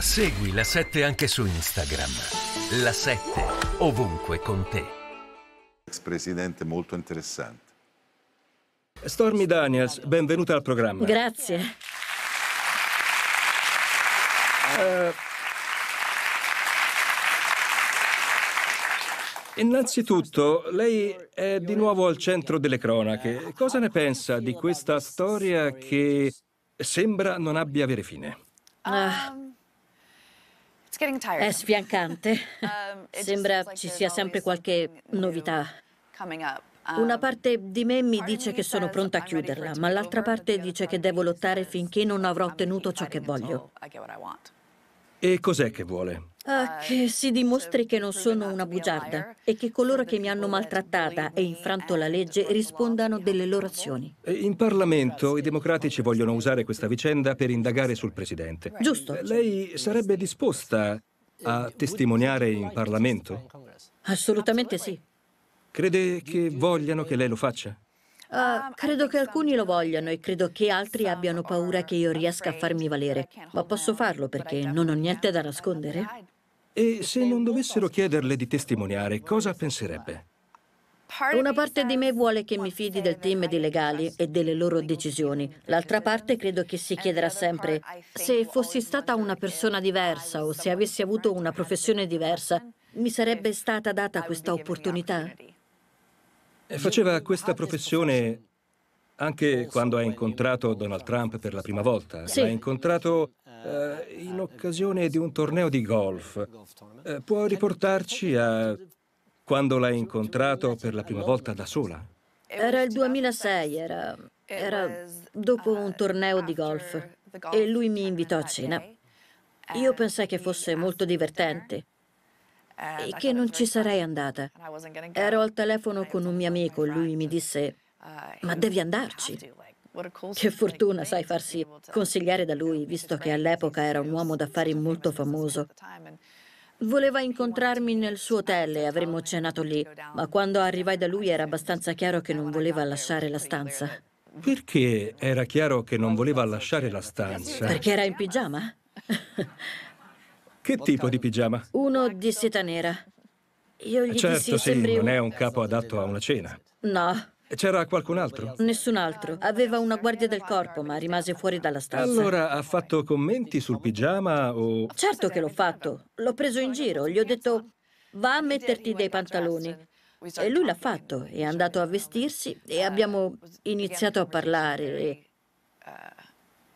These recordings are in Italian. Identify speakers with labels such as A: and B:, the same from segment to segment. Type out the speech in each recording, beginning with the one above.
A: Segui la 7 anche su Instagram. La 7 ovunque con te. Ex presidente molto interessante. Stormy Daniels, benvenuta al programma. Grazie. Uh, innanzitutto, lei è di nuovo al centro delle cronache. Cosa ne pensa di questa storia che sembra non abbia avere fine? Uh, è
B: sfiancante.
A: Um, Sembra ci sia sempre
B: qualche novità. Una um, parte di me mi dice che sono pronta a chiuderla, ma l'altra parte dice che devo lottare finché non avrò ottenuto ciò che voglio.
A: E cos'è che vuole?
B: Ah, che si dimostri che non sono una bugiarda e che coloro che mi hanno maltrattata e infranto la legge rispondano delle loro azioni.
A: Eh, in Parlamento i democratici vogliono usare questa vicenda per indagare sul Presidente. Giusto. Lei sarebbe disposta a testimoniare in Parlamento?
B: Assolutamente sì.
A: Crede che vogliano che lei lo faccia?
B: Uh, credo che alcuni lo vogliano e credo che altri abbiano paura che io riesca a farmi valere, ma posso farlo perché non ho niente da nascondere.
A: E se non dovessero chiederle di testimoniare, cosa penserebbe?
B: Una parte di me vuole che mi fidi del team di legali e delle loro decisioni. L'altra parte credo che si chiederà sempre, se fossi stata una persona diversa o se avessi avuto una professione diversa, mi sarebbe stata data questa opportunità?
A: Faceva questa professione anche quando ha incontrato Donald Trump per la prima volta. Sì. L'ha incontrato eh, in occasione di un torneo di golf. Eh, può riportarci a quando l'ha incontrato per la prima volta da sola?
B: Era il 2006, era, era dopo un torneo di golf e lui mi invitò a cena. Io pensai che fosse molto divertente eh, e che non ci sarei andata. Ero al telefono con un mio amico, lui mi disse, uh, ma devi andarci. Che fortuna, sai, farsi consigliare da lui, visto che all'epoca era un uomo d'affari molto famoso. Voleva incontrarmi nel suo hotel e avremmo cenato lì, ma quando arrivai da lui era abbastanza chiaro che non voleva lasciare la stanza.
A: Perché era chiaro che non voleva lasciare la stanza? Perché
B: era in pigiama.
A: Che tipo di pigiama?
B: Uno di seta nera. Io gli certo, dissi sì, sembri non un- è
A: un capo adatto a una cena. No, C'era qualcun altro?
B: nessun altro. Aveva una guardia del corpo, ma rimase fuori dalla stanza. Allora
A: ha fatto commenti sul pigiama o...
B: Certo che l'ho fatto. L'ho preso in giro. Gli ho detto va a metterti dei pantaloni. E lui l'ha fatto. È andato a vestirsi e abbiamo iniziato a parlare. E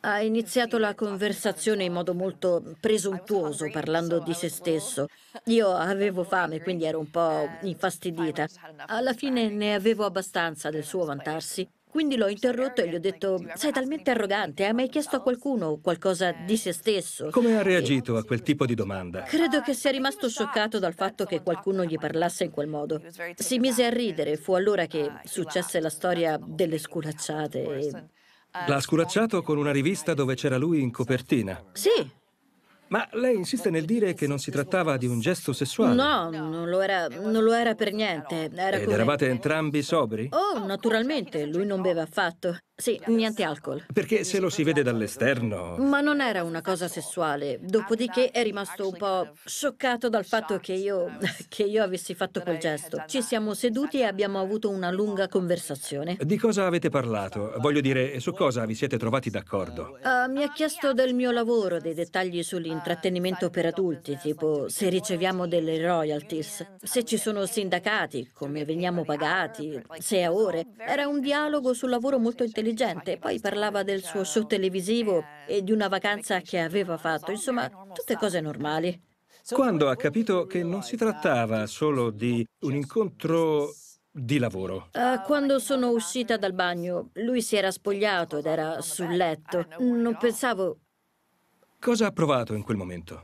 B: ha iniziato la conversazione in modo molto presuntuoso, parlando di se stesso. Io avevo fame, quindi ero un po' infastidita. Alla fine ne avevo abbastanza del suo vantarsi. Quindi l'ho interrotto e gli ho detto, sei talmente arrogante, hai mai chiesto a qualcuno qualcosa di se stesso? Come ha
A: reagito a quel tipo di domanda?
B: Credo che sia rimasto scioccato dal fatto che qualcuno gli parlasse in quel modo. Si mise a ridere, fu allora che successe la storia delle sculacciate e
A: L'ha eh, sculacciato con una rivista dove c'era lui in copertina. Sì. Ma lei insiste nel dire che non si trattava di un gesto sessuale.
B: No, non lo era, non lo era per niente. Era Ed come...
A: eravate entrambi sobri?
B: Oh, naturalmente, lui non beve affatto. Sì, niente alcol.
A: Perché se lo si vede dall'esterno...
B: Ma non era una cosa sessuale. Dopodiché è rimasto un po' scioccato dal fatto che io, che io avessi fatto quel gesto. Ci siamo seduti e abbiamo avuto una lunga conversazione.
A: Di cosa avete parlato? Voglio dire, su cosa vi siete trovati d'accordo?
B: Uh, mi ha chiesto del mio lavoro, dei dettagli sull'intrattenimento per adulti, tipo se riceviamo delle royalties, se ci sono sindacati, come veniamo pagati, se a ore. Era un dialogo sul lavoro molto intelligente intelligente, poi parlava del suo show televisivo e di una vacanza che aveva fatto, insomma, tutte cose normali.
A: Quando ha capito che non si trattava solo di un incontro di lavoro?
B: Uh, quando sono uscita dal bagno, lui si era spogliato ed era sul letto. Non pensavo...
A: Cosa ha provato in quel momento?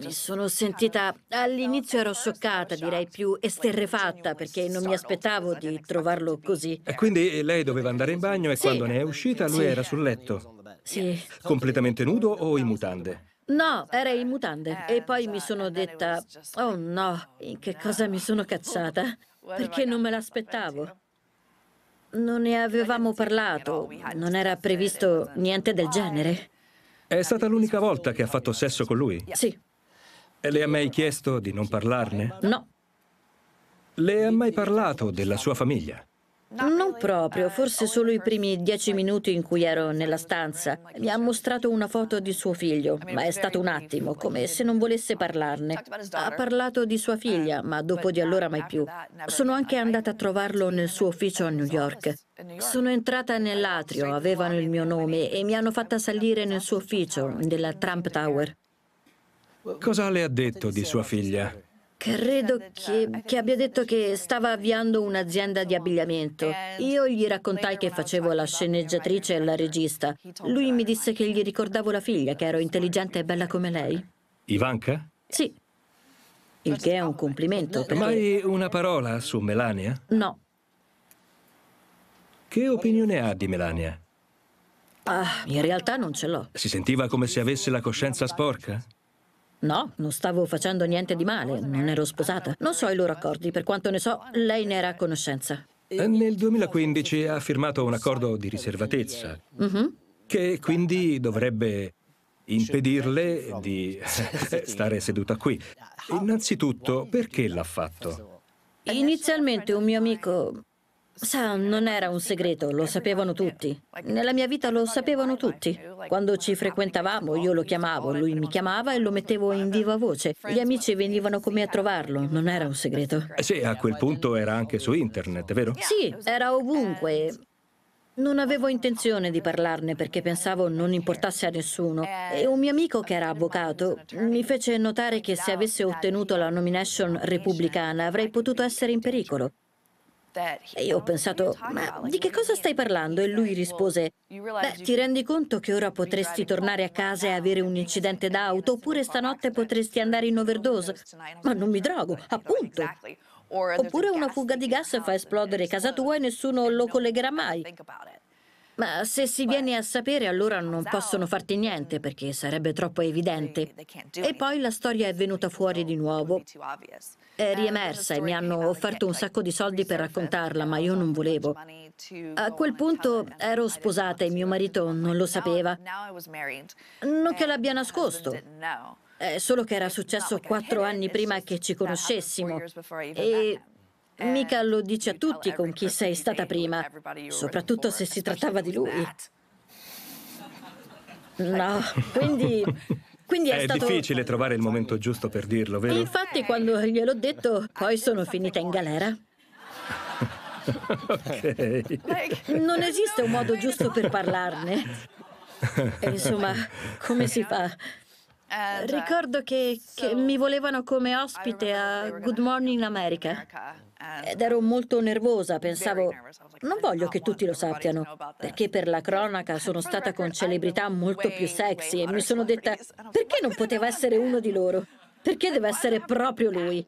B: Mi sono sentita, all'inizio ero scioccata, direi più esterrefatta, perché non mi aspettavo di trovarlo così.
A: E quindi eh, lei doveva andare in bagno e sì. quando ne è uscita lui sì. era sul letto? Sì. Completamente nudo o in mutande?
B: No, era in mutande. E poi mi sono detta, oh no, in che cosa mi sono cacciata? Perché non me l'aspettavo. Non ne avevamo parlato, non era previsto niente del genere.
A: È stata l'unica volta che ha fatto sesso con lui? Sì. Le ha mai chiesto di non parlarne? No. Le ha mai parlato della sua famiglia?
B: Non proprio, forse solo i primi dieci minuti in cui ero nella stanza. Mi ha mostrato una foto di suo figlio, ma è stato un attimo, come se non volesse parlarne. Ha parlato di sua figlia, ma dopo di allora mai più. Sono anche andata a trovarlo nel suo ufficio a New York. Sono entrata nell'atrio, avevano il mio nome e mi hanno fatta salire nel suo ufficio, della Trump Tower.
A: Cosa le ha detto di sua figlia?
B: Credo che, che, abbia detto che stava avviando un'azienda di abbigliamento. Io gli raccontai che facevo la sceneggiatrice e la regista. Lui mi disse che gli ricordavo la figlia, che ero intelligente e bella come lei. Ivanka? Sì. Il che è un complimento. Perché... Mai
A: una parola su Melania? No. Che opinione ha di Melania?
B: Ah, in realtà non ce l'ho.
A: Si sentiva come se avesse la coscienza sporca?
B: No, non stavo facendo niente di male, non ero sposata. Non so i loro accordi, per quanto ne so, lei ne era a conoscenza.
A: Eh, nel 2015 ha firmato un accordo di riservatezza, mm huh che quindi dovrebbe impedirle di stare seduta qui. Innanzitutto, perché l'ha fatto?
B: Inizialmente un mio amico Sa, non era un segreto, lo sapevano tutti. Nella mia vita lo sapevano tutti. Quando ci frequentavamo io lo chiamavo, lui mi chiamava e lo mettevo in viva voce. Gli amici venivano con me a trovarlo, non era un segreto.
A: Eh sì, a quel punto era anche su internet, vero?
B: Sì, era ovunque. Non avevo intenzione di parlarne perché pensavo non importasse a nessuno e un mio amico che era avvocato mi fece notare che se avesse ottenuto la nomination repubblicana avrei potuto essere in pericolo. E io ho pensato, ma di che cosa stai parlando? E lui rispose, beh, ti rendi conto che ora potresti tornare a casa e avere un incidente d'auto, oppure stanotte potresti andare in overdose? Ma non mi drogo, appunto. Oppure una fuga di gas fa esplodere casa tua e nessuno lo collegherà mai. Ma se si viene a sapere allora non possono farti niente perché sarebbe troppo evidente. E poi la storia è venuta fuori di nuovo. È riemersa e mi hanno offerto un sacco di soldi per raccontarla, ma io non volevo. A quel punto ero sposata e mio marito non lo sapeva. Non che l'abbia nascosto. È solo che era successo quattro anni prima che ci conoscessimo e eh, Mica lo dici a tutti con chi sei stata prima, soprattutto se si trattava di lui. No, quindi... quindi è, è stato...
A: difficile trovare il momento giusto per dirlo, vero?
B: Infatti quando gliel'ho detto, poi sono finita in galera.
A: okay.
B: Non esiste un modo giusto per parlarne.
A: E insomma, come si
B: fa? Uh, Ricordo che, che mi volevano come ospite a Good Morning America ed ero molto nervosa, pensavo, non voglio che tutti lo sappiano, perché per la cronaca sono stata con celebrità molto più sexy e mi sono detta, perché non poteva essere uno di loro? Perché deve essere proprio lui?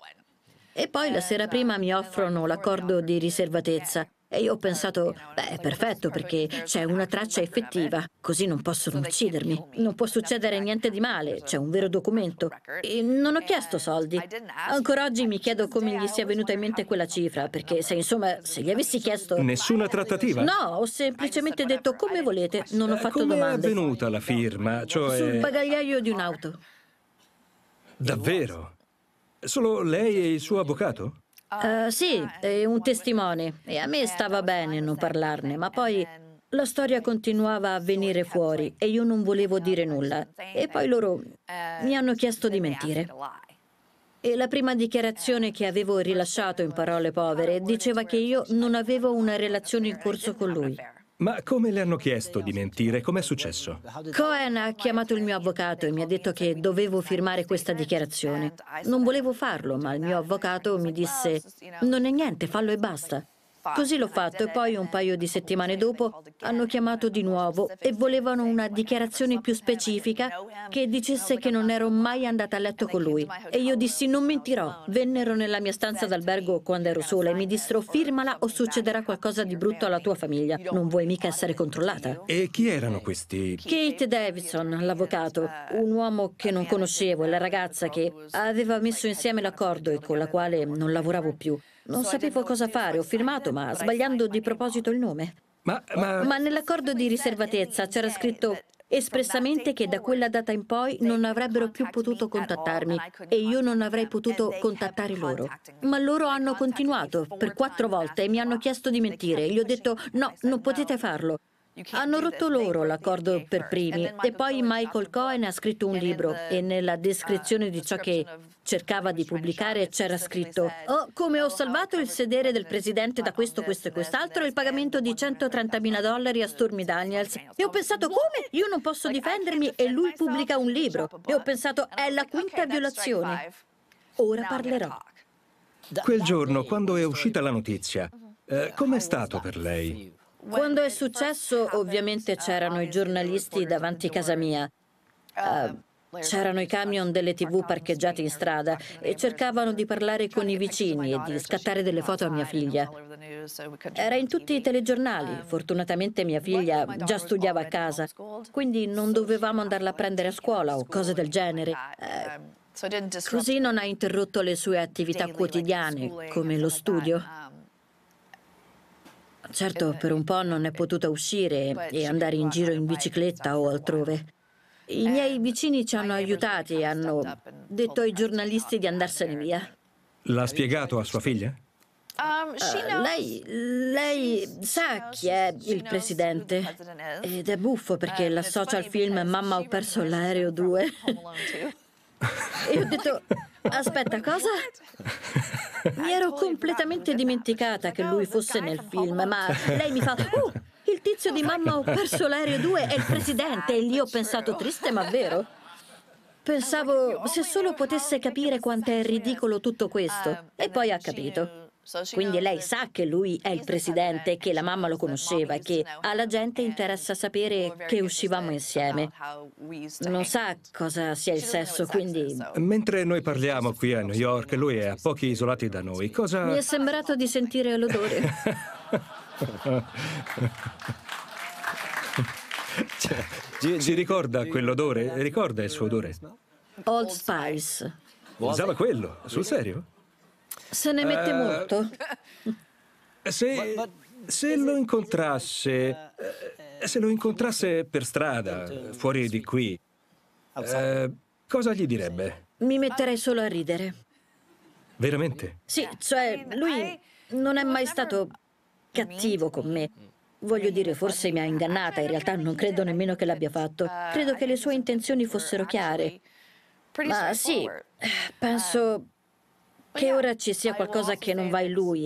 B: E poi la sera uh, prima mi uh, offrono l'accordo di riservatezza e io ho pensato, beh, è perfetto perché c'è una traccia effettiva, così non possono uccidermi, non può succedere niente di male, c'è un vero documento. E non ho chiesto soldi. Ancora oggi mi chiedo come gli sia venuta in mente quella cifra, perché se insomma, se gli avessi chiesto...
A: Nessuna trattativa? No,
B: ho semplicemente detto come volete, non ho fatto come domande. Come è
A: avvenuta la firma? Cioè... Sul
B: bagagliaio di un'auto.
A: Davvero? Solo lei e il suo avvocato?
B: Eh, sì, ah, eh, è un testimone. E a me eh, stava bene non parlarne, ma poi eh, la storia continuava a venire fuori e io non volevo dire nulla. E poi loro mi hanno chiesto di mentire. E la prima dichiarazione che avevo rilasciato in parole povere diceva che io non avevo una relazione in corso con lui.
A: Ma come le hanno chiesto di mentire? Com'è successo?
B: Cohen ha chiamato il mio avvocato e mi ha detto che dovevo firmare questa dichiarazione. Non volevo farlo, ma il mio avvocato mi disse non è niente, fallo e basta. Così l'ho fatto e poi un paio di settimane dopo hanno chiamato di nuovo e volevano una dichiarazione più specifica che dicesse che non ero mai andata a letto con lui. E io dissi non mentirò. Vennero nella mia stanza d'albergo quando ero sola e mi dissero firmala o succederà qualcosa di brutto alla tua famiglia. Non vuoi mica essere controllata.
A: E chi erano questi?
B: Kate Davidson, l'avvocato, un uomo che non conoscevo e la ragazza che aveva messo insieme l'accordo e con la quale non lavoravo più. Non sapevo cosa fare, ho firmato, ma sbagliando di proposito il nome.
A: Ma, ma... ma
B: nell'accordo di riservatezza c'era scritto espressamente che da quella data in poi non avrebbero più potuto contattarmi e io non avrei potuto contattare loro. Ma loro hanno continuato per quattro volte e mi hanno chiesto di mentire. Gli ho detto no, non potete farlo. Hanno rotto loro l'accordo per primi e poi Michael Cohen ha scritto un libro e nella uh, descrizione di ciò che cercava di pubblicare c'era scritto oh, come ho oh, salvato il sedere del presidente da questo, questo e quest'altro e il pagamento di 130.000 dollari a Stormy Daniels. E ho pensato come? Io non posso difendermi e lui pubblica un libro. E ho pensato è la quinta violazione. Ora parlerò.
A: Quel giorno, quando è uscita la notizia, mm-hmm. eh, com'è stato per lei?
B: Quando è successo ovviamente c'erano i giornalisti davanti a casa mia. Uh, c'erano i camion delle tv parcheggiati in strada e cercavano di parlare con i vicini e di scattare delle foto a mia figlia. Era in tutti i telegiornali. Fortunatamente mia figlia già studiava a casa, quindi non dovevamo andarla a prendere a scuola o cose del genere. Uh, così non ha interrotto le sue attività quotidiane, come lo studio. Certo, per un po' non è potuta uscire e andare in giro in bicicletta o altrove. I miei vicini ci hanno aiutati e hanno detto ai giornalisti di andarsene via.
A: L'ha spiegato a sua figlia?
B: Uh, lei, lei, sa chi è il presidente ed è buffo perché l'associa al film Mamma ho perso l'aereo 2. e ho detto, aspetta cosa? Mi ero completamente dimenticata che lui fosse nel film, ma lei mi fa... Oh, il tizio di mamma ho perso l'aereo 2 è il presidente e lì ho pensato triste ma vero. Pensavo se solo potesse capire quanto è ridicolo tutto questo e poi ha capito. Quindi lei sa che lui è il presidente, che la mamma lo conosceva e che alla gente interessa sapere che uscivamo insieme. Non sa cosa sia il sesso, quindi...
A: Mentre noi parliamo qui a New York, lui è a pochi isolati da noi. Cosa... Mi è
B: sembrato di sentire l'odore.
A: cioè, ci, ricorda quell'odore? Ricorda il suo odore?
B: Old Spice.
A: Usava quello, sul serio?
B: Se ne mette uh, molto?
A: Se, se, lo incontrasse, eh, eh, se lo incontrasse per strada, fuori di qui, uh, cosa gli direbbe?
B: Mi metterei solo a ridere.
A: Veramente?
B: Sì, cioè, lui non è mai stato cattivo con me. Mm. Voglio dire, forse mi ha ingannata, in realtà non credo nemmeno che l'abbia fatto. Credo che le sue intenzioni fossero chiare. Ma sì, penso che ora ci sia qualcosa che non va in lui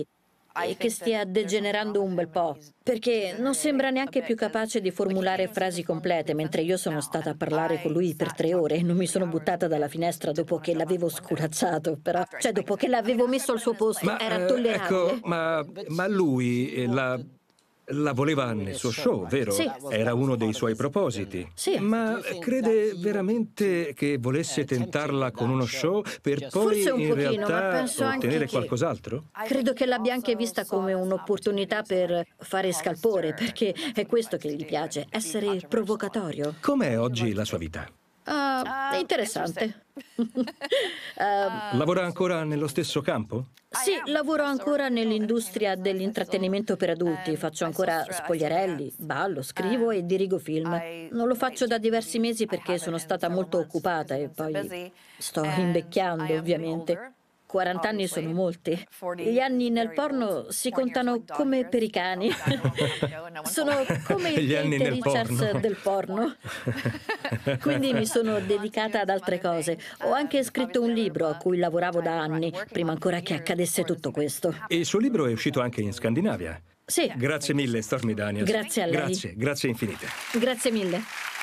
B: e eh, che stia degenerando un bel po', perché non sembra neanche più cioè, capace di formulare frasi complete, mentre io sono stata a eh, parlare con lui per esatto, tre ore e non mi sono eh. buttata dalla finestra dopo che l'avevo sculacciato, però, cioè dopo che l'avevo cioè, messo al suo posto, ma, era ecco, tollerabile. Ecco,
A: ma, ma lui la la voleva nel suo show, vero? Sì. Era uno dei suoi propositi. Sì. Ma crede veramente che volesse eh, certo, tentarla certo, con uno show certo. per poi Forse un in pochino, realtà ottenere qualcos'altro?
B: Credo che l'abbia anche vista come un'opportunità per fare scalpore, perché è questo che gli piace, essere
A: provocatorio. Com'è oggi la sua vita?
B: Uh, è interessante. Ehm,
A: uh, Lavora ancora nello stesso campo?
B: Ah, sì, lavoro ancora nell'industria dell'intrattenimento per adulti, faccio ancora spogliarelli, ballo, scrivo e dirigo film. Non lo faccio da diversi mesi perché sono stata molto occupata e poi sto invecchiando ovviamente. 40 anni sono molti. Uh, Gli anni nel porno si contano come per i cani. sono come i Kate Richards porno. del porno. Quindi mi sono dedicata ad altre cose. Uh, Ho anche scritto un libro a cui uh, lavoravo da anni, prima ancora che accadesse tutto questo.
A: E il suo libro è uscito anche in Scandinavia. Sì. Grazie mille, Stormy Daniels. Grazie a lei. Grazie, grazie infinite.
B: Grazie mille.